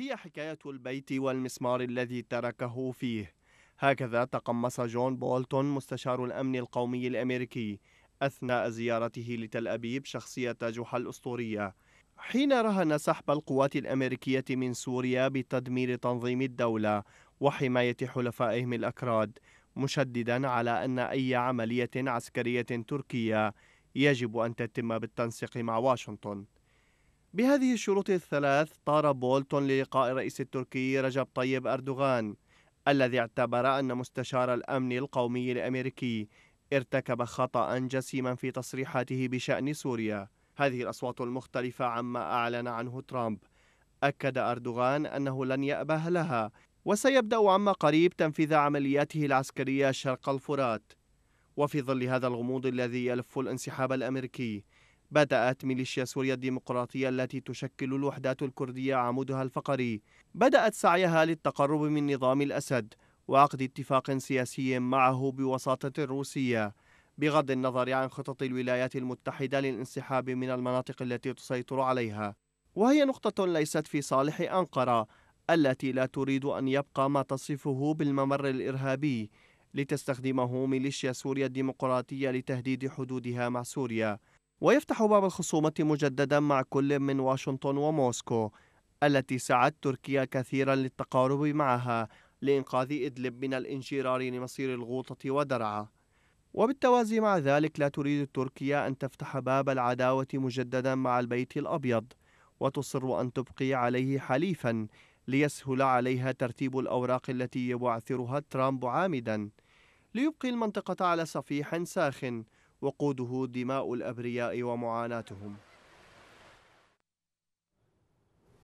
هي حكاية البيت والمسمار الذي تركه فيه هكذا تقمص جون بولتون مستشار الأمن القومي الأمريكي أثناء زيارته لتل أبيب شخصية جحا الأسطورية حين رهن سحب القوات الأمريكية من سوريا بتدمير تنظيم الدولة وحماية حلفائهم الأكراد مشددا على أن أي عملية عسكرية تركية يجب أن تتم بالتنسيق مع واشنطن بهذه الشروط الثلاث طار بولتون للقاء الرئيس التركي رجب طيب أردوغان الذي اعتبر أن مستشار الأمن القومي الأمريكي ارتكب خطأ جسيما في تصريحاته بشأن سوريا هذه الأصوات المختلفة عما أعلن عنه ترامب أكد أردوغان أنه لن يأبه لها وسيبدأ عما قريب تنفيذ عملياته العسكرية شرق الفرات وفي ظل هذا الغموض الذي يلف الانسحاب الأمريكي بدأت ميليشيا سوريا الديمقراطية التي تشكل الوحدات الكردية عمودها الفقري بدأت سعيها للتقرب من نظام الأسد وعقد اتفاق سياسي معه بوساطة روسية بغض النظر عن خطط الولايات المتحدة للانسحاب من المناطق التي تسيطر عليها وهي نقطة ليست في صالح أنقرة التي لا تريد أن يبقى ما تصفه بالممر الإرهابي لتستخدمه ميليشيا سوريا الديمقراطية لتهديد حدودها مع سوريا ويفتح باب الخصومة مجددا مع كل من واشنطن وموسكو التي سعت تركيا كثيرا للتقارب معها لإنقاذ إدلب من الانجرار لمصير الغوطة ودرعا وبالتوازي مع ذلك لا تريد تركيا أن تفتح باب العداوة مجددا مع البيت الأبيض وتصر أن تبقي عليه حليفا ليسهل عليها ترتيب الأوراق التي يبعثرها ترامب عامدا ليبقي المنطقة على صفيح ساخن وقوده دماء الأبرياء ومعاناتهم